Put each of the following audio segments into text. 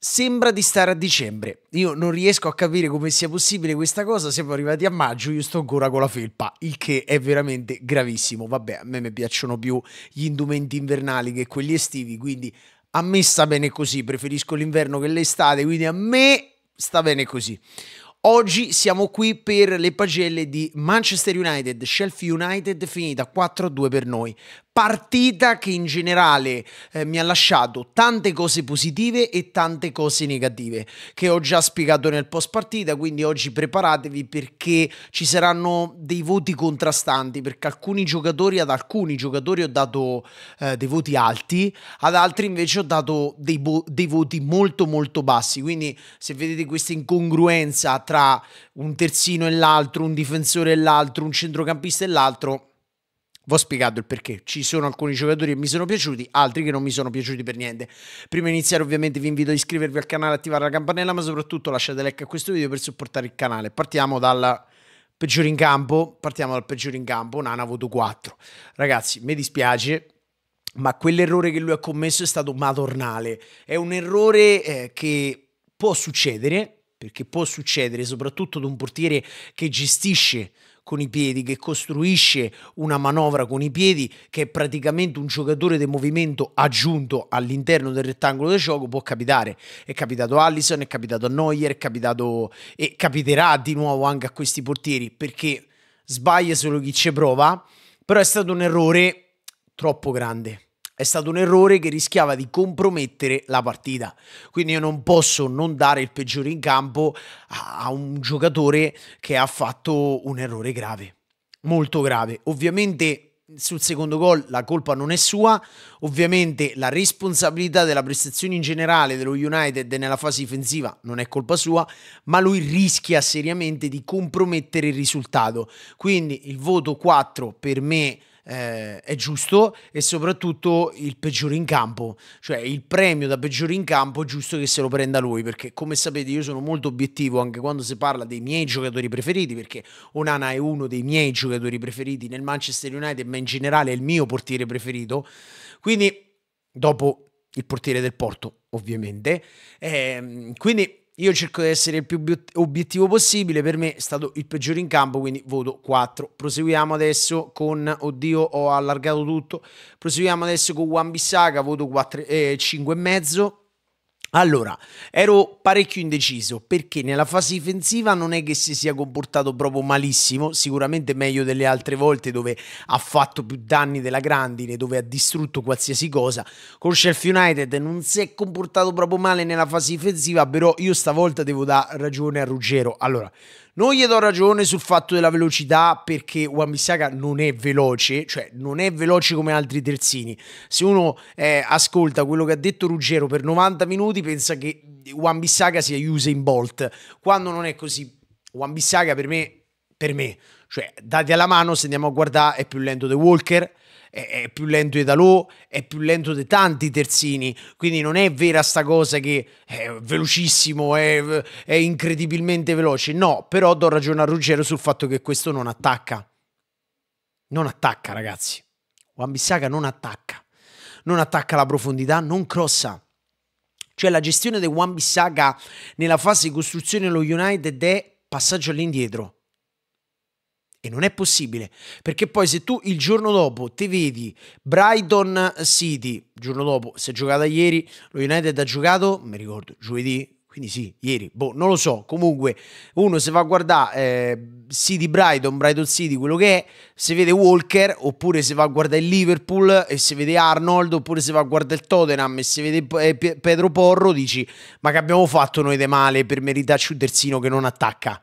Sembra di stare a dicembre. Io non riesco a capire come sia possibile questa cosa. Siamo arrivati a maggio, io sto ancora con la felpa, il che è veramente gravissimo. Vabbè, a me mi piacciono più gli indumenti invernali che quelli estivi, quindi a me sta bene così. Preferisco l'inverno che l'estate, quindi a me sta bene così. Oggi siamo qui per le pagelle di Manchester United, Shelf United finita 4-2 per noi, partita che in generale eh, mi ha lasciato tante cose positive e tante cose negative che ho già spiegato nel post partita, quindi oggi preparatevi perché ci saranno dei voti contrastanti, perché alcuni giocatori ad alcuni giocatori ho dato eh, dei voti alti, ad altri invece ho dato dei, dei voti molto molto bassi, quindi se vedete questa incongruenza tra un terzino e l'altro, un difensore e l'altro, un centrocampista e l'altro, vi ho spiegato il perché. Ci sono alcuni giocatori che mi sono piaciuti, altri che non mi sono piaciuti per niente. Prima di iniziare, ovviamente, vi invito ad iscrivervi al canale, attivare la campanella, ma soprattutto lasciate like a questo video per supportare il canale. Partiamo dalla peggiore in campo. Partiamo dal peggiore in campo. Nana voto 4. Ragazzi, mi dispiace. Ma quell'errore che lui ha commesso è stato madornale. È un errore eh, che può succedere, perché può succedere soprattutto ad un portiere che gestisce con i piedi, che costruisce una manovra con i piedi, che è praticamente un giocatore di movimento aggiunto all'interno del rettangolo del gioco, può capitare. È capitato a Allison, è capitato a Neuer, è capitato e capiterà di nuovo anche a questi portieri, perché sbaglia solo chi ci prova, però è stato un errore troppo grande è stato un errore che rischiava di compromettere la partita. Quindi io non posso non dare il peggiore in campo a un giocatore che ha fatto un errore grave, molto grave. Ovviamente sul secondo gol la colpa non è sua, ovviamente la responsabilità della prestazione in generale dello United nella fase difensiva non è colpa sua, ma lui rischia seriamente di compromettere il risultato. Quindi il voto 4 per me è eh, è giusto e soprattutto il peggiore in campo, cioè il premio da peggiore in campo è giusto che se lo prenda lui perché come sapete io sono molto obiettivo anche quando si parla dei miei giocatori preferiti perché Onana è uno dei miei giocatori preferiti nel Manchester United ma in generale è il mio portiere preferito, quindi dopo il portiere del Porto ovviamente, eh, quindi io cerco di essere il più obiettivo possibile, per me è stato il peggiore in campo, quindi voto 4. Proseguiamo adesso con, oddio ho allargato tutto, proseguiamo adesso con Wan Bissaka, voto 4, eh, 5,5. Allora, ero parecchio indeciso perché nella fase difensiva non è che si sia comportato proprio malissimo, sicuramente meglio delle altre volte dove ha fatto più danni della grandine, dove ha distrutto qualsiasi cosa. Con Shelf United non si è comportato proprio male nella fase difensiva, però io stavolta devo dare ragione a Ruggero. Allora, non gli do ragione sul fatto della velocità perché Wambisaka non è veloce, cioè non è veloce come altri terzini. Se uno eh, ascolta quello che ha detto Ruggero per 90 minuti pensa che Wambisaka sia in Bolt, quando non è così. Wambisaka per me, per me, cioè dati alla mano se andiamo a guardare è più lento di Walker, è, è più lento di Dalò, è più lento di tanti terzini, quindi non è vera sta cosa che è velocissimo, è, è incredibilmente veloce, no, però do ragione a Ruggero sul fatto che questo non attacca, non attacca ragazzi, Wan Bissaka non attacca, non attacca la profondità, non crossa, cioè la gestione di Wan Bissaka nella fase di costruzione dello United è passaggio all'indietro, e non è possibile, perché poi se tu il giorno dopo ti vedi Brighton City, il giorno dopo, si è giocata ieri, lo United ha giocato, mi ricordo, giovedì, quindi sì, ieri, boh, non lo so, comunque uno se va a guardare eh, City Brighton, Brighton City, quello che è, se vede Walker, oppure se va a guardare il Liverpool e se vede Arnold, oppure se va a guardare il Tottenham e se vede eh, Pedro Porro, dici, ma che abbiamo fatto noi di male per meritarci un terzino che non attacca?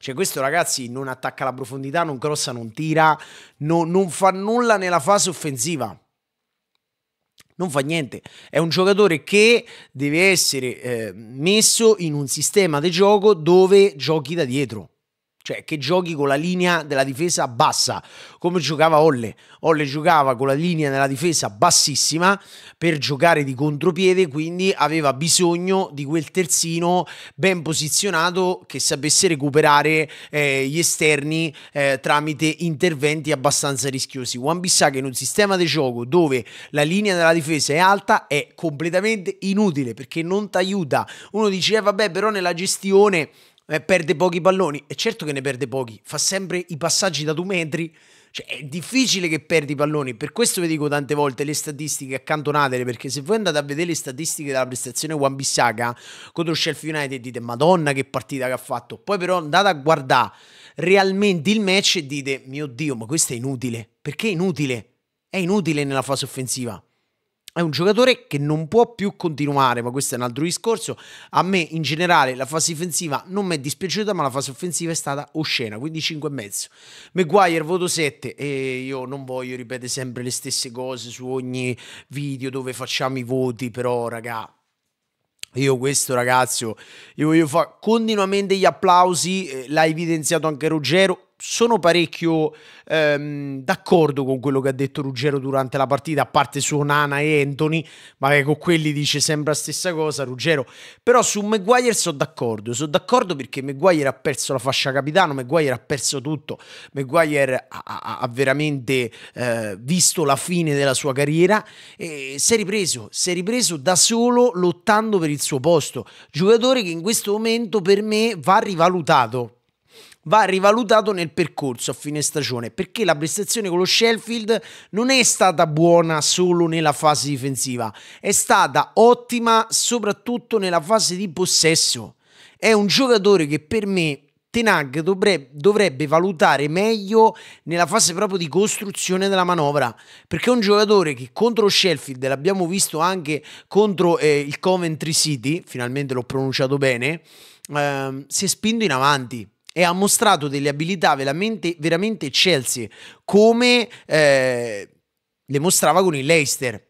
Cioè, questo ragazzi non attacca la profondità, non crossa, non tira, no, non fa nulla nella fase offensiva. Non fa niente. È un giocatore che deve essere eh, messo in un sistema di gioco dove giochi da dietro cioè che giochi con la linea della difesa bassa, come giocava Olle. Olle giocava con la linea della difesa bassissima per giocare di contropiede, quindi aveva bisogno di quel terzino ben posizionato che sapesse recuperare eh, gli esterni eh, tramite interventi abbastanza rischiosi. One Bissaka in un sistema di gioco dove la linea della difesa è alta è completamente inutile perché non ti aiuta. Uno dice eh, vabbè però nella gestione eh, perde pochi palloni. E certo che ne perde pochi, fa sempre i passaggi da due metri. Cioè, è difficile che perdi i palloni. Per questo vi dico tante volte le statistiche accantonatele. Perché se voi andate a vedere le statistiche della prestazione One Bissaka contro Shelf United, dite Madonna che partita che ha fatto. Poi, però, andate a guardare realmente il match e dite: Mio Dio, ma questo è inutile. Perché è inutile? È inutile nella fase offensiva è un giocatore che non può più continuare, ma questo è un altro discorso. A me in generale la fase difensiva non mi è dispiaciuta, ma la fase offensiva è stata oscena, quindi 5,5. Maguire voto 7 e io non voglio ripetere sempre le stesse cose su ogni video dove facciamo i voti, però raga, io questo ragazzo, io voglio fare continuamente gli applausi, eh, l'ha evidenziato anche Ruggero, sono parecchio ehm, d'accordo con quello che ha detto Ruggero durante la partita, a parte su Nana e Anthony, ma con quelli dice sempre la stessa cosa Ruggero, però su Maguire sono d'accordo, sono d'accordo perché Maguire ha perso la fascia capitano, Maguire ha perso tutto, Maguire ha, ha, ha veramente eh, visto la fine della sua carriera e si è ripreso, si è ripreso da solo lottando per il suo posto, giocatore che in questo momento per me va rivalutato va rivalutato nel percorso a fine stagione perché la prestazione con lo Sheffield non è stata buona solo nella fase difensiva, è stata ottima soprattutto nella fase di possesso. È un giocatore che per me Tenag dovrebbe, dovrebbe, valutare meglio nella fase proprio di costruzione della manovra, perché è un giocatore che contro Sheffield, l'abbiamo visto anche contro eh, il Coventry City, finalmente l'ho pronunciato bene, ehm, si è spinto in avanti e ha mostrato delle abilità veramente, veramente eccelse, come eh, le mostrava con il Leicester,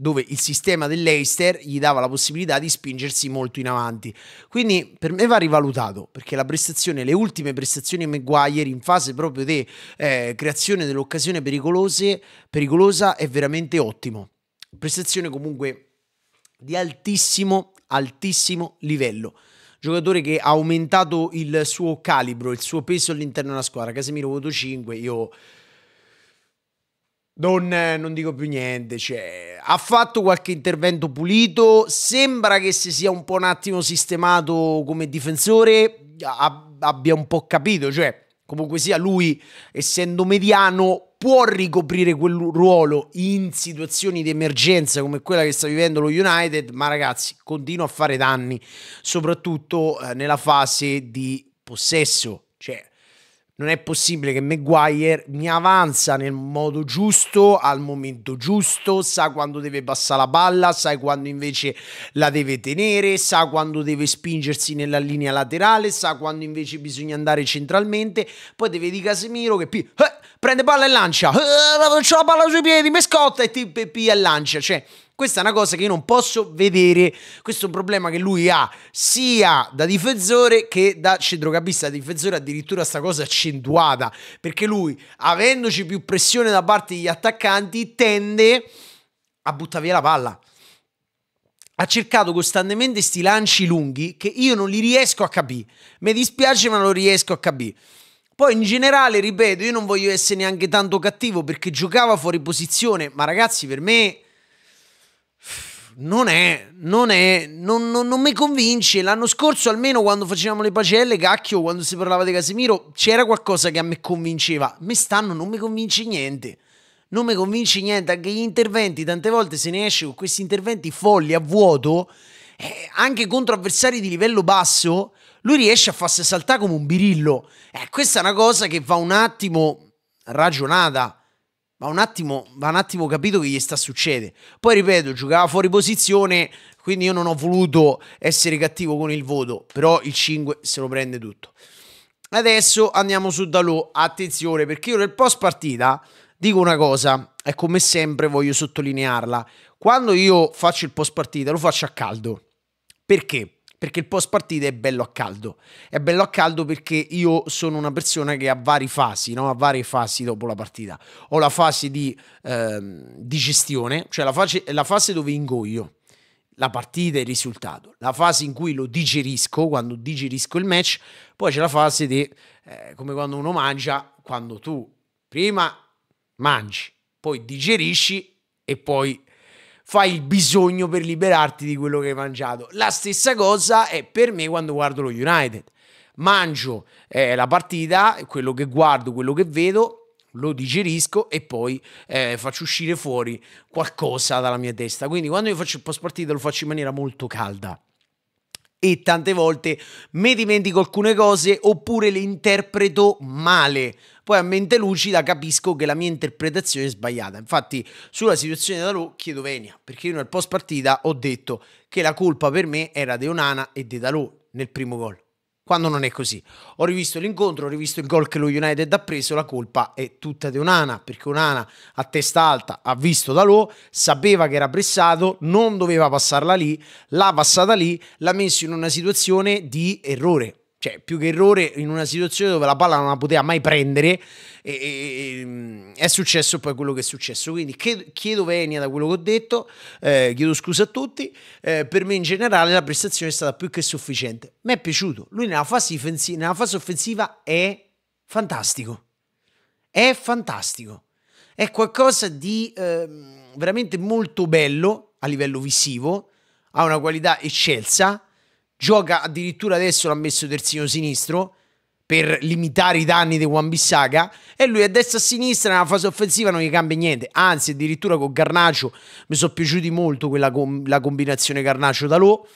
dove il sistema del Leicester gli dava la possibilità di spingersi molto in avanti. Quindi per me va rivalutato, perché la prestazione, le ultime prestazioni di Maguire in fase proprio di eh, creazione dell'occasione pericolosa è veramente ottimo. Prestazione comunque di altissimo, altissimo livello giocatore che ha aumentato il suo calibro, il suo peso all'interno della squadra. Casemiro voto 5, io non, non dico più niente, cioè, ha fatto qualche intervento pulito, sembra che si sia un po' un attimo sistemato come difensore, abbia un po' capito, cioè comunque sia lui, essendo mediano, può ricoprire quel ruolo in situazioni di emergenza come quella che sta vivendo lo United, ma ragazzi, continua a fare danni, soprattutto eh, nella fase di possesso. Cioè, non è possibile che Maguire mi avanza nel modo giusto, al momento giusto, sa quando deve passare la palla, sa quando invece la deve tenere, sa quando deve spingersi nella linea laterale, sa quando invece bisogna andare centralmente, poi deve di Casemiro che eh, prende palla e lancia, eh, c'ho la palla sui piedi, mi scotta e, ti e lancia, cioè questa è una cosa che io non posso vedere. Questo è un problema che lui ha sia da difensore che da centrocampista. Da difensore addirittura sta cosa accentuata perché lui, avendoci più pressione da parte degli attaccanti, tende a buttare via la palla ha cercato costantemente questi lanci lunghi che io non li riesco a capire. Mi dispiace, ma non riesco a capire. Poi in generale, ripeto, io non voglio essere neanche tanto cattivo perché giocava fuori posizione, ma ragazzi, per me non è, non è, non, non, non mi convince. L'anno scorso, almeno quando facevamo le pacelle, cacchio, quando si parlava di Casemiro, c'era qualcosa che a me convinceva. Me stanno non mi convince niente. Non mi convince niente. Anche gli interventi, tante volte se ne esce con questi interventi folli a vuoto, eh, anche contro avversari di livello basso, lui riesce a farsi saltare come un birillo. Eh, questa è una cosa che va un attimo ragionata. Va un, attimo, va un attimo capito che gli sta succedendo. Poi ripeto, giocava fuori posizione, quindi io non ho voluto essere cattivo con il voto, però il 5 se lo prende tutto. Adesso andiamo su Dalò, attenzione perché io nel post partita dico una cosa e come sempre voglio sottolinearla. Quando io faccio il post partita lo faccio a caldo. Perché? perché il post partita è bello a caldo. È bello a caldo perché io sono una persona che ha varie fasi, no? ha varie fasi dopo la partita. Ho la fase di ehm, digestione, cioè la fase, la fase dove ingoio la partita e il risultato, la fase in cui lo digerisco, quando digerisco il match, poi c'è la fase di, eh, come quando uno mangia, quando tu prima mangi, poi digerisci e poi fai il bisogno per liberarti di quello che hai mangiato. La stessa cosa è per me quando guardo lo United. Mangio eh, la partita, quello che guardo, quello che vedo, lo digerisco e poi eh, faccio uscire fuori qualcosa dalla mia testa. Quindi quando io faccio il post partita lo faccio in maniera molto calda e tante volte mi dimentico alcune cose oppure le interpreto male. Poi a mente lucida capisco che la mia interpretazione è sbagliata. Infatti sulla situazione da Dalò chiedo venia, perché io nel post partita ho detto che la colpa per me era di Onana e di Dalò nel primo gol quando non è così. Ho rivisto l'incontro, ho rivisto il gol che lo United ha preso, la colpa è tutta di Unana, perché Unana a testa alta ha visto da Dalò, sapeva che era pressato, non doveva passarla lì, l'ha passata lì, l'ha messo in una situazione di errore cioè più che errore in una situazione dove la palla non la poteva mai prendere e, e, è successo poi quello che è successo quindi chiedo venia da quello che ho detto eh, chiedo scusa a tutti eh, per me in generale la prestazione è stata più che sufficiente mi è piaciuto lui nella fase, nella fase offensiva è fantastico è fantastico è qualcosa di eh, veramente molto bello a livello visivo ha una qualità eccelsa gioca addirittura adesso l'ha messo terzino sinistro per limitare i danni di Wan Bissaga e lui a destra e a sinistra nella fase offensiva non gli cambia niente anzi addirittura con Garnacio mi sono piaciuti molto quella com la combinazione Garnacio-Dalò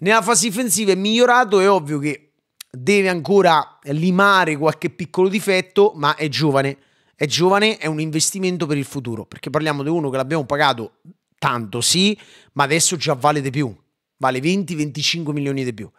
nella fase difensiva è migliorato è ovvio che deve ancora limare qualche piccolo difetto ma è giovane è giovane è un investimento per il futuro perché parliamo di uno che l'abbiamo pagato tanto sì ma adesso già vale di più vale 20-25 milioni di più.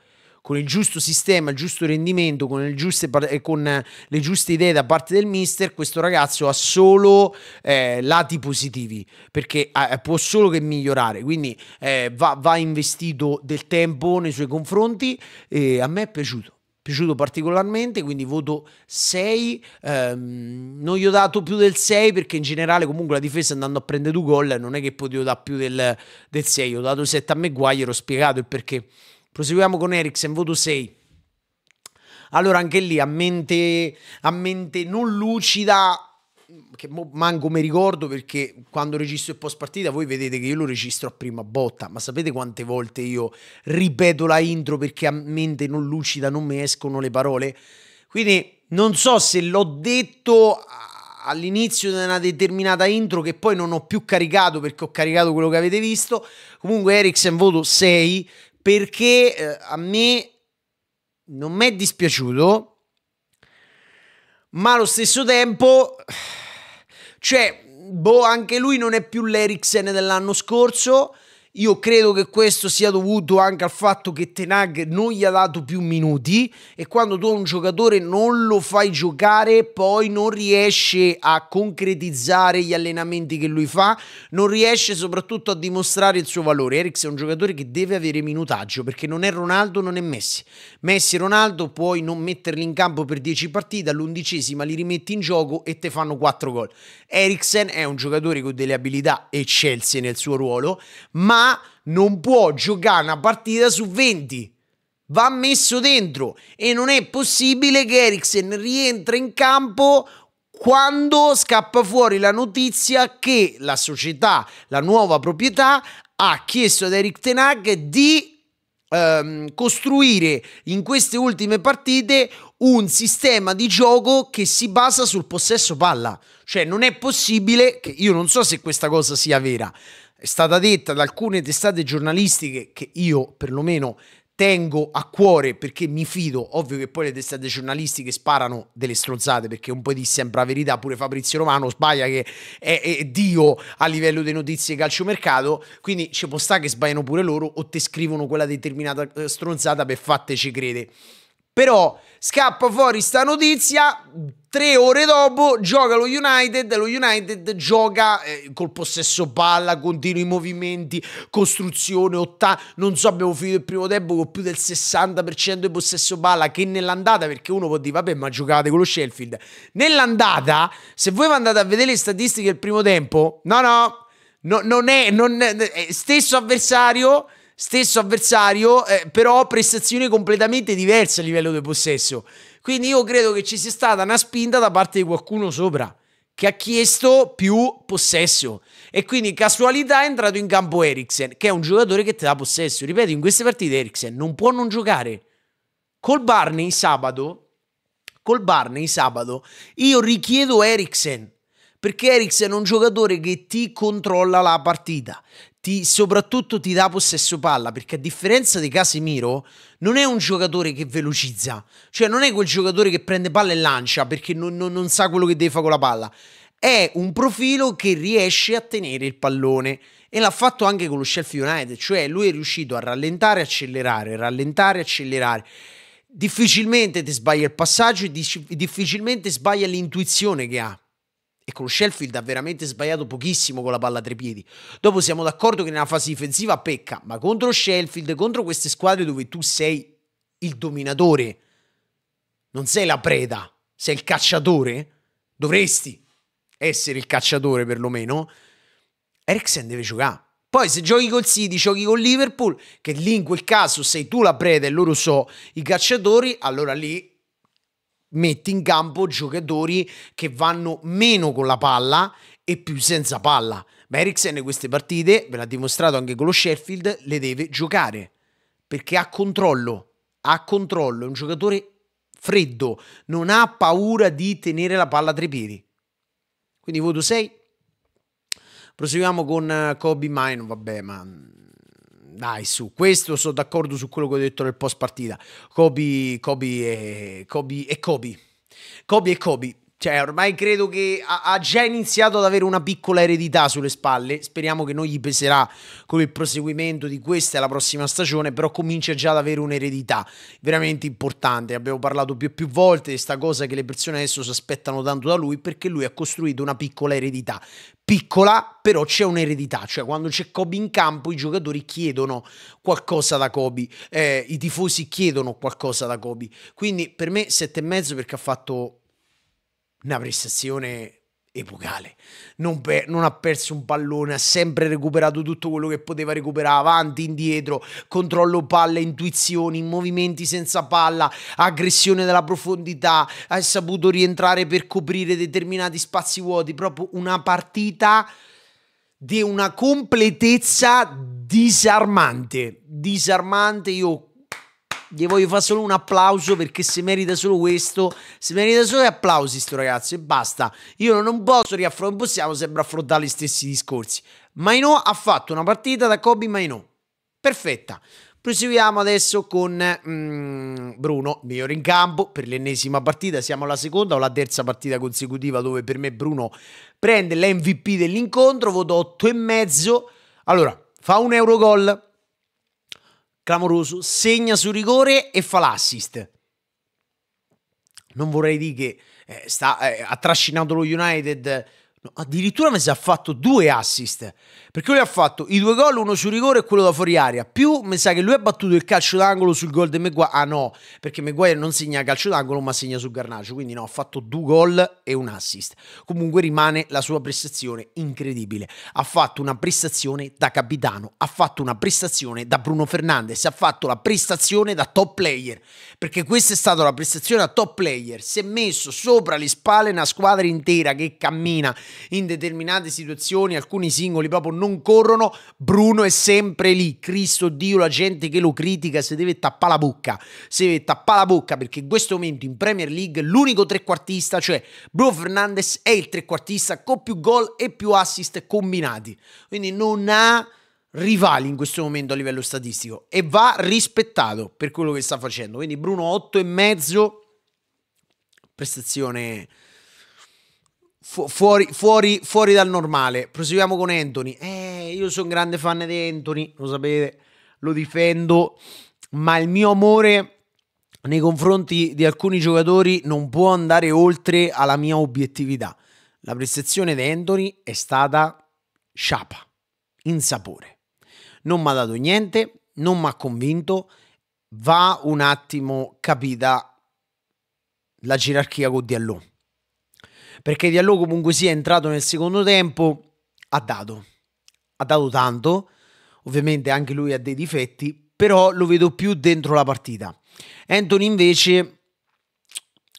Con il giusto sistema, il giusto rendimento, con, il giuste, eh, con eh, le giuste idee da parte del mister, questo ragazzo ha solo eh, lati positivi, perché eh, eh, può solo che migliorare. Quindi eh, va, va, investito del tempo nei suoi confronti e a me è piaciuto piaciuto particolarmente, quindi voto 6. Ehm, non gli ho dato più del 6 perché in generale comunque la difesa andando a prendere due gol non è che potevo dare più del, del 6. Ho dato 7 a Maguire, ho spiegato il perché. Proseguiamo con Eriksen, voto 6. Allora anche lì a mente, a mente non lucida che manco mi ricordo perché quando registro il post partita voi vedete che io lo registro a prima botta, ma sapete quante volte io ripeto la intro perché a mente non lucida non mi escono le parole? Quindi non so se l'ho detto all'inizio di una determinata intro che poi non ho più caricato perché ho caricato quello che avete visto. Comunque Eriksen voto 6 perché eh, a me non mi è dispiaciuto ma allo stesso tempo, cioè, boh, anche lui non è più l'Eriksen dell'anno scorso, io credo che questo sia dovuto anche al fatto che Tenag non gli ha dato più minuti e quando tu a un giocatore non lo fai giocare poi non riesce a concretizzare gli allenamenti che lui fa, non riesce soprattutto a dimostrare il suo valore. Eriks è un giocatore che deve avere minutaggio perché non è Ronaldo, non è Messi. Messi e Ronaldo puoi non metterli in campo per 10 partite, all'undicesima li rimetti in gioco e te fanno 4 gol. Eriksen è un giocatore con delle abilità eccelse nel suo ruolo, ma non può giocare una partita su 20 va messo dentro e non è possibile che Eriksen rientra in campo quando scappa fuori la notizia che la società, la nuova proprietà, ha chiesto ad Eric Tenag di ehm, costruire in queste ultime partite un sistema di gioco che si basa sul possesso palla. Cioè non è possibile, che io non so se questa cosa sia vera, è stata detta da alcune testate giornalistiche che io perlomeno tengo a cuore perché mi fido, ovvio che poi le testate giornalistiche sparano delle stronzate perché un po' di sembra verità, pure Fabrizio Romano sbaglia che è, è Dio a livello di notizie calciomercato, quindi ci può stare che sbagliano pure loro o te scrivono quella determinata eh, stronzata per fatteci crede. Però scappa fuori sta notizia, Tre ore dopo gioca lo United, lo United gioca eh, col possesso palla, continui movimenti, costruzione, otta, non so, abbiamo finito il primo tempo con più del 60% di possesso palla che nell'andata, perché uno può dire vabbè ma giocate con lo Sheffield. Nell'andata, se voi andate a vedere le statistiche del primo tempo, no no, no non è, non è stesso avversario, stesso avversario, eh, però prestazioni completamente diverse a livello di possesso. Quindi io credo che ci sia stata una spinta da parte di qualcuno sopra che ha chiesto più possesso e quindi casualità è entrato in campo Eriksen, che è un giocatore che ti dà possesso. Ripeto, in queste partite Eriksen non può non giocare. Col Barney sabato, col Barney sabato, io richiedo Eriksen perché Eriksen è un giocatore che ti controlla la partita, ti, soprattutto ti dà possesso palla, perché a differenza di Casemiro non è un giocatore che velocizza, cioè non è quel giocatore che prende palla e lancia perché non, non, non sa quello che deve fare con la palla, è un profilo che riesce a tenere il pallone e l'ha fatto anche con lo Sheffield United, cioè lui è riuscito a rallentare e accelerare, rallentare e accelerare. Difficilmente ti sbaglia il passaggio e difficilmente sbaglia l'intuizione che ha e con Sheffield ha veramente sbagliato pochissimo con la palla a tre piedi. Dopo siamo d'accordo che nella fase difensiva pecca, ma contro Sheffield, contro queste squadre dove tu sei il dominatore, non sei la preda, sei il cacciatore, dovresti essere il cacciatore perlomeno, Eriksen deve giocare. Poi se giochi col City, giochi con Liverpool, che lì in quel caso sei tu la preda e loro so i cacciatori, allora lì metti in campo giocatori che vanno meno con la palla e più senza palla. Ma Eriksen queste partite, ve l'ha dimostrato anche con lo Sheffield, le deve giocare perché ha controllo, ha controllo, è un giocatore freddo, non ha paura di tenere la palla tra i piedi. Quindi voto 6. Proseguiamo con eh, Kobe Mine, vabbè, ma mm, dai su, questo sono d'accordo su quello che ho detto nel post partita. Kobe, Kobe e Kobe e Kobe. Kobe e Kobe. Cioè, ormai credo che ha già iniziato ad avere una piccola eredità sulle spalle. Speriamo che non gli peserà come il proseguimento di questa e la prossima stagione, però comincia già ad avere un'eredità veramente importante. Abbiamo parlato più e più volte di questa cosa che le persone adesso si aspettano tanto da lui perché lui ha costruito una piccola eredità. Piccola, però c'è un'eredità, cioè quando c'è Kobe in campo i giocatori chiedono qualcosa da Kobe, eh, i tifosi chiedono qualcosa da Kobe. Quindi per me sette e mezzo perché ha fatto una prestazione epocale. Non, per, non, ha perso un pallone, ha sempre recuperato tutto quello che poteva recuperare, avanti, indietro, controllo palla, intuizioni, movimenti senza palla, aggressione dalla profondità, ha saputo rientrare per coprire determinati spazi vuoti, proprio una partita di una completezza disarmante, disarmante, io gli voglio fare solo un applauso perché se merita solo questo. se merita solo gli applausi, sto ragazzo, e basta. Io non posso riaffrontare, possiamo sempre affrontare gli stessi discorsi. Maino ha fatto una partita da Kobe Maino. Perfetta. Proseguiamo adesso con mm, Bruno, migliore in campo per l'ennesima partita. Siamo alla seconda o la terza partita consecutiva dove per me Bruno prende l'MVP dell'incontro, voto e mezzo. Allora, fa un euro gol clamoroso, segna su rigore e fa l'assist. Non vorrei dire che eh, sta, eh, ha trascinato lo United, no, addirittura mi si è fatto due assist perché lui ha fatto i due gol, uno sul rigore e quello da fuori aria. Più mi sa che lui ha battuto il calcio d'angolo sul gol di Maguire. Ah no, perché Maguire non segna calcio d'angolo, ma segna sul Garnaccio. Quindi no, ha fatto due gol e un assist. Comunque rimane la sua prestazione incredibile. Ha fatto una prestazione da capitano, ha fatto una prestazione da Bruno Fernandes, ha fatto la prestazione da top player. Perché questa è stata la prestazione da top player. Si è messo sopra le spalle una squadra intera che cammina in determinate situazioni, alcuni singoli proprio non non corrono, Bruno è sempre lì. Cristo Dio, la gente che lo critica se deve tappare la bocca. Se deve tappare la bocca perché in questo momento in Premier League l'unico trequartista, cioè Bruno Fernandes, è il trequartista con più gol e più assist combinati. Quindi non ha rivali in questo momento a livello statistico e va rispettato per quello che sta facendo. Quindi Bruno 8 e mezzo prestazione fuori, fuori, fuori, dal normale. Proseguiamo con Anthony. Eh, io sono grande fan di Anthony, lo sapete, lo difendo, ma il mio amore nei confronti di alcuni giocatori non può andare oltre alla mia obiettività. La prestazione di Anthony è stata sciapa, insapore. Non mi ha dato niente, non mi ha convinto, va un attimo capita la gerarchia con Diallo perché Diallo comunque sia entrato nel secondo tempo, ha dato, ha dato tanto, ovviamente anche lui ha dei difetti, però lo vedo più dentro la partita. Anthony invece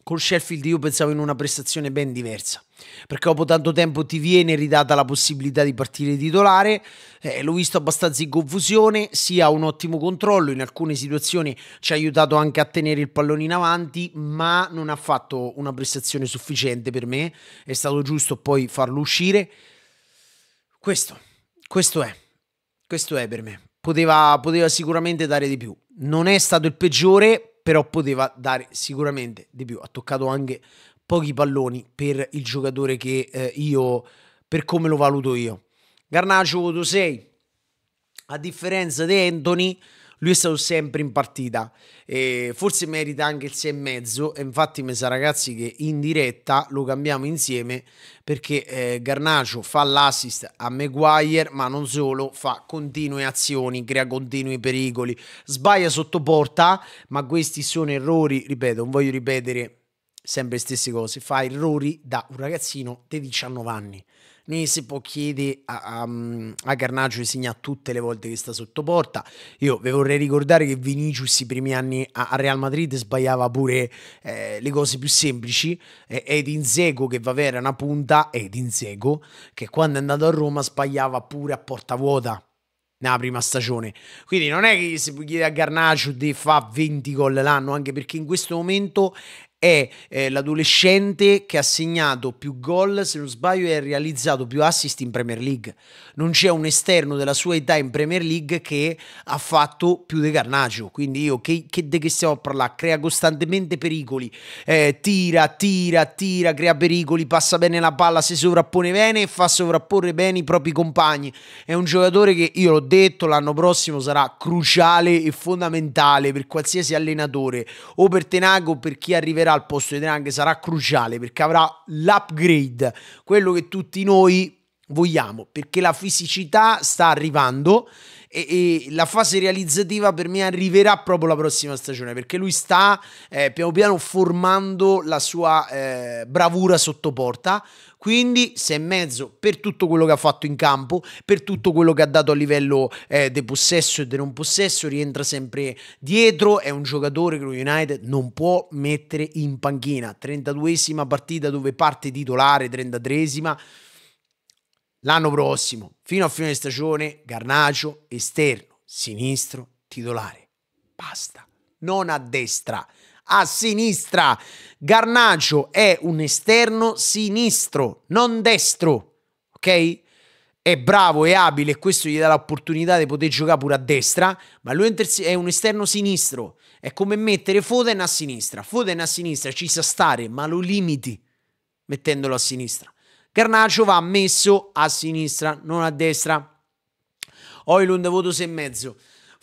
Col Sheffield io pensavo in una prestazione ben diversa, perché dopo tanto tempo ti viene ridata la possibilità di partire titolare, eh, l'ho visto abbastanza in confusione, si ha un ottimo controllo, in alcune situazioni ci ha aiutato anche a tenere il pallone in avanti, ma non ha fatto una prestazione sufficiente per me, è stato giusto poi farlo uscire. Questo, questo è, questo è per me. Poteva, poteva sicuramente dare di più. Non è stato il peggiore, però poteva dare sicuramente di più. Ha toccato anche pochi palloni per il giocatore che eh, io, per come lo valuto io. Garnaccio voto 6, a differenza di Anthony, lui è stato sempre in partita. E forse merita anche il 6,5. E infatti, mi sa, ragazzi, che in diretta lo cambiamo insieme perché eh, Garnacio fa l'assist a Maguire, ma non solo, fa continue azioni, crea continui pericoli, sbaglia sotto porta, ma questi sono errori, ripeto, non voglio ripetere sempre le stesse cose, fa errori da un ragazzino di 19 anni. Nisi Pochidi a, a, mm, a di segnare tutte le volte che sta sotto porta. Io vi vorrei ricordare che Vinicius i primi anni a, a Real Madrid sbagliava pure eh, le cose più semplici eh, ed Inzego che va vera una punta ed Inzego che quando è andato a Roma sbagliava pure a porta vuota nella prima stagione. Quindi non è che si può chiedere a Garnaccio di fare 20 gol l'anno, anche perché in questo momento è eh, l'adolescente che ha segnato più gol, se non sbaglio, e ha realizzato più assist in Premier League. Non c'è un esterno della sua età in Premier League che ha fatto più di Carnaccio. Quindi io che, che de che stiamo a parlare? Crea costantemente pericoli, eh, tira, tira, tira, crea pericoli, passa bene la palla, si sovrappone bene e fa sovrapporre bene i propri compagni. È un giocatore che io l'ho detto, l'anno prossimo sarà cruciale e fondamentale per qualsiasi allenatore o per Tenago o per chi arriverà al posto di Trang sarà cruciale perché avrà l'upgrade, quello che tutti noi vogliamo, perché la fisicità sta arrivando e, e, la fase realizzativa per me arriverà proprio la prossima stagione, perché lui sta eh, piano piano formando la sua eh, bravura sottoporta, quindi 6 e mezzo per tutto quello che ha fatto in campo, per tutto quello che ha dato a livello eh, di possesso e di non possesso, rientra sempre dietro, è un giocatore che lo United non può mettere in panchina. 32esima partita dove parte titolare, 33esima. L'anno prossimo, fino a fine stagione, Garnacio esterno, sinistro, titolare. Basta. Non a destra a sinistra. Garnacio è un esterno sinistro, non destro, ok? È bravo, è abile e questo gli dà l'opportunità di poter giocare pure a destra, ma lui è un esterno sinistro. È come mettere Foden a sinistra. Foden a sinistra ci sa stare, ma lo limiti mettendolo a sinistra. Garnacio va messo a sinistra, non a destra. Oilund voto 6,5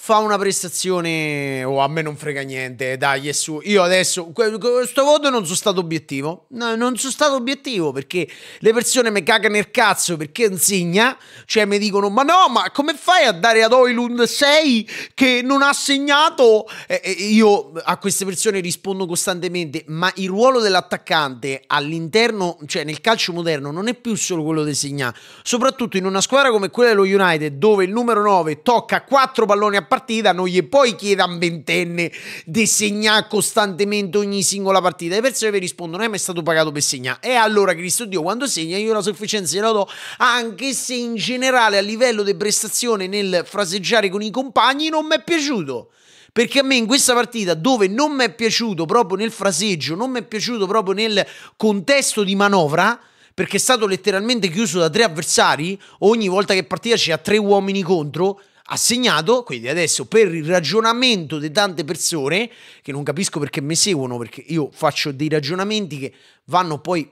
fa una prestazione o oh, a me non frega niente, dai, è su. Io adesso questo voto non sono stato obiettivo, no, non sono stato obiettivo perché le persone mi cagano il cazzo perché insegna, cioè mi dicono "Ma no, ma come fai a dare ad Oilund 6 che non ha segnato?" e io a queste persone rispondo costantemente "Ma il ruolo dell'attaccante all'interno, cioè nel calcio moderno non è più solo quello di segnare, soprattutto in una squadra come quella dello United dove il numero 9 tocca 4 palloni a partita non gli puoi chiedere a un ventenne di segnare costantemente ogni singola partita. Le persone vi rispondono: Non eh, è mai stato pagato per segnare. E allora, Cristo Dio, quando segna, io la sufficienza gliela do, anche se in generale a livello di prestazione nel fraseggiare con i compagni non mi è piaciuto perché a me in questa partita dove non mi è piaciuto proprio nel fraseggio, non mi è piaciuto proprio nel contesto di manovra, perché è stato letteralmente chiuso da tre avversari, ogni volta che partita c'è tre uomini contro, assegnato, quindi adesso per il ragionamento di tante persone, che non capisco perché mi seguono, perché io faccio dei ragionamenti che vanno poi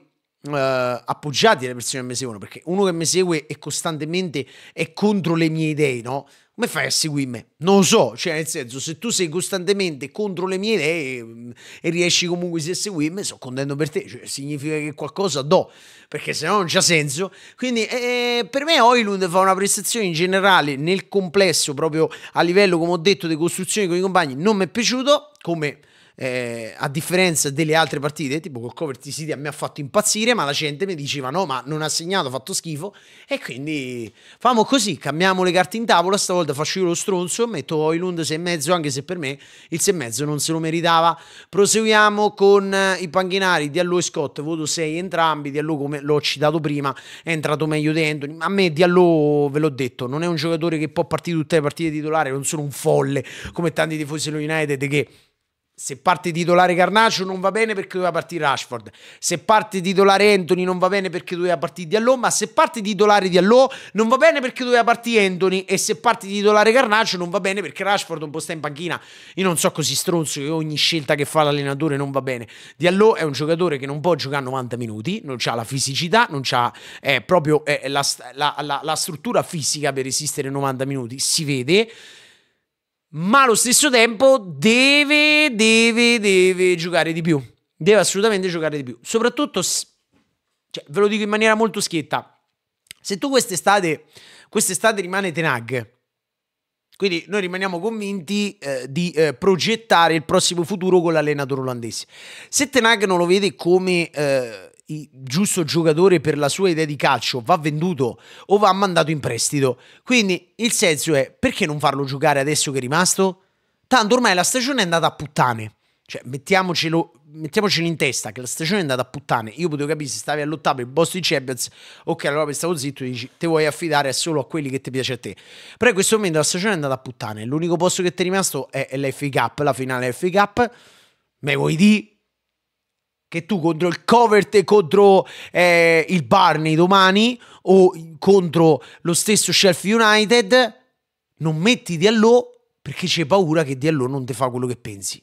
uh, appoggiati dalle persone che mi seguono, perché uno che mi segue è costantemente è contro le mie idee, no? Come fai a seguirmi? Non lo so, cioè nel senso, se tu sei costantemente contro le mie idee mm, e riesci comunque a seguirmi, sono contento per te, cioè, significa che qualcosa do, perché se no non c'ha senso. Quindi eh, eh, per me Oilund fa una prestazione in generale nel complesso, proprio a livello, come ho detto, di costruzione con i compagni, non mi è piaciuto, come eh, a differenza delle altre partite, tipo col Coverty City a me ha fatto impazzire, ma la gente mi diceva no, ma non ha segnato, ha fatto schifo, e quindi famo così, cambiamo le carte in tavola, stavolta faccio io lo stronzo, metto Oilund 6 e mezzo, anche se per me il 6 e mezzo non se lo meritava. Proseguiamo con eh, i panchinari di Allo e Scott, voto 6 entrambi, di Allo come l'ho citato prima, è entrato meglio di Anthony, a me di Allo ve l'ho detto, non è un giocatore che può partire tutte le partite titolare, non sono un folle come tanti tifosi dello United che se parte titolare Carnaccio non va bene perché doveva partire Rashford, se parte titolare Anthony non va bene perché doveva partire Diallo, ma se parte titolare Diallo non va bene perché doveva partire Anthony e se parte titolare Carnaccio non va bene perché Rashford un po' sta in panchina. Io non so così stronzo che ogni scelta che fa l'allenatore non va bene. Diallo è un giocatore che non può giocare 90 minuti, non ha la fisicità, non ha proprio eh, la, la, la, la struttura fisica per resistere 90 minuti, si vede ma allo stesso tempo deve, deve, deve giocare di più. Deve assolutamente giocare di più. Soprattutto, cioè, ve lo dico in maniera molto schietta, se tu quest'estate, quest'estate rimane Tenag, quindi noi rimaniamo convinti eh, di eh, progettare il prossimo futuro con l'allenatore olandese. Se Tenag non lo vede come... Eh, il giusto giocatore per la sua idea di calcio va venduto o va mandato in prestito. Quindi il senso è perché non farlo giocare adesso che è rimasto? Tanto ormai la stagione è andata a puttane. Cioè, mettiamocelo, mettiamocelo in testa che la stagione è andata a puttane. Io potevo capire se stavi all'ottavo il boss di Champions, ok, allora per stavo zitto e dici te vuoi affidare solo a quelli che ti piace a te. Però in questo momento la stagione è andata a puttane. L'unico posto che ti è rimasto è, l'FA Cup, la finale FA Cup. Me vuoi dire? che tu contro il Covert e contro eh, il Barney domani o contro lo stesso Shelf United non metti di perché c'è paura che di non ti fa quello che pensi.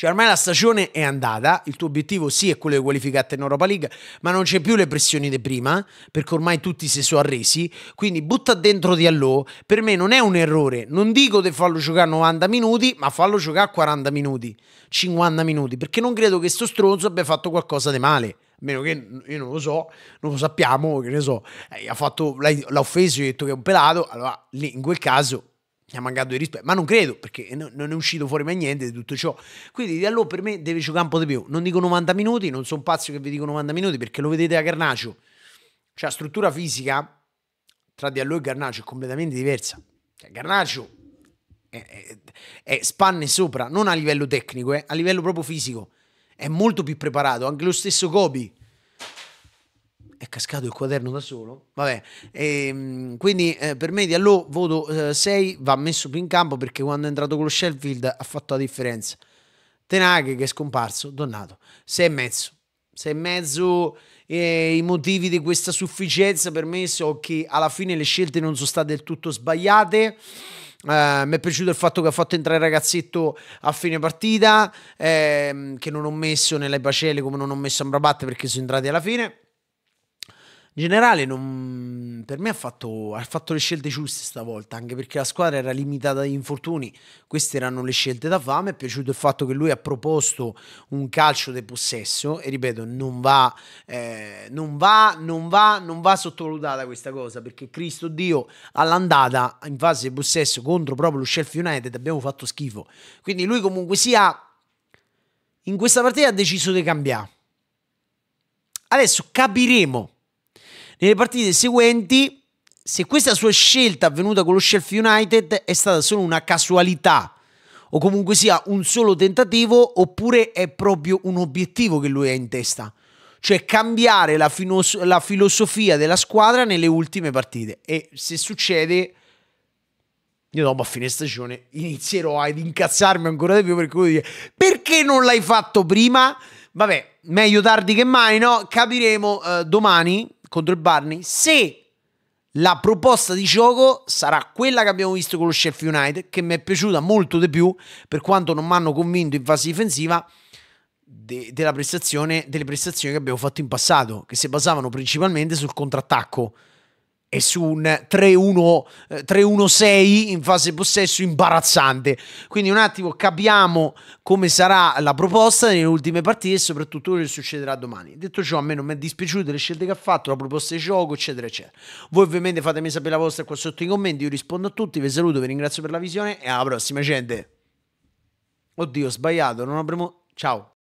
Cioè ormai la stagione è andata, il tuo obiettivo sì è quello di qualificarti in Europa League, ma non c'è più le pressioni di prima, perché ormai tutti si sono arresi, quindi butta dentro di Allò, per me non è un errore, non dico di farlo giocare 90 minuti, ma farlo giocare 40 minuti, 50 minuti, perché non credo che sto stronzo abbia fatto qualcosa di male a meno che io non lo so, non lo sappiamo, che ne so, eh, ha fatto, l'ha, offeso, gli ha detto che è un pelato, allora lì in quel caso mi ha mancato di rispetto, ma non credo perché non è uscito fuori mai niente di tutto ciò. Quindi di allora per me deve giocare un po' di più. Non dico 90 minuti, non sono pazzo che vi dico 90 minuti perché lo vedete a Garnaccio. Cioè, struttura fisica tra Diallo e Garnaccio è completamente diversa. Cioè, Garnaccio è, è, è, spanne sopra, non a livello tecnico, eh, a livello proprio fisico. È molto più preparato, anche lo stesso Kobe è cascato il quaderno da solo. Vabbè, e, ehm, quindi eh, per me di allo voto 6 eh, va messo più in campo perché quando è entrato con lo Sheffield ha fatto la differenza. Tenaghe che è scomparso, Donnato, 6 e mezzo. 6 e mezzo eh, i motivi di questa sufficienza per me sono che alla fine le scelte non sono state del tutto sbagliate. Uh, mi è piaciuto il fatto che ha fatto entrare il ragazzetto a fine partita, ehm, che non ho messo nelle pacelle come non ho messo Ambrabatte perché sono entrati alla fine. In generale, non, per me ha fatto, ha fatto, le scelte giuste stavolta, anche perché la squadra era limitata di infortuni. Queste erano le scelte da fare. Mi è piaciuto il fatto che lui ha proposto un calcio di possesso. E ripeto, non va, eh, non va, non va, non va sottovalutata questa cosa perché Cristo Dio all'andata in fase di possesso contro proprio lo Shelf United abbiamo fatto schifo. Quindi lui, comunque, sia in questa partita ha deciso di cambiare. Adesso capiremo nelle partite seguenti, se questa sua scelta avvenuta con lo Shelf United è stata solo una casualità o comunque sia un solo tentativo oppure è proprio un obiettivo che lui ha in testa, cioè cambiare la, la filosofia della squadra nelle ultime partite e se succede io dopo a fine stagione inizierò ad incazzarmi ancora di più perché voglio dire perché non l'hai fatto prima? Vabbè, meglio tardi che mai, no? Capiremo eh, domani contro il Barney se la proposta di gioco sarà quella che abbiamo visto con lo Sheffield United, che mi è piaciuta molto di più, per quanto non mi hanno convinto in fase difensiva, de delle prestazioni che abbiamo fatto in passato, che si basavano principalmente sul contrattacco e su un 3-1-6 eh, in fase possesso imbarazzante. Quindi un attimo capiamo come sarà la proposta nelle ultime partite e soprattutto quello che succederà domani. Detto ciò, a me non mi è dispiaciuto le scelte che ha fatto, la proposta di gioco, eccetera, eccetera. Voi ovviamente fatemi sapere la vostra qua sotto i commenti, io rispondo a tutti, vi saluto, vi ringrazio per la visione e alla prossima gente. Oddio, ho sbagliato, non avremo... Ciao.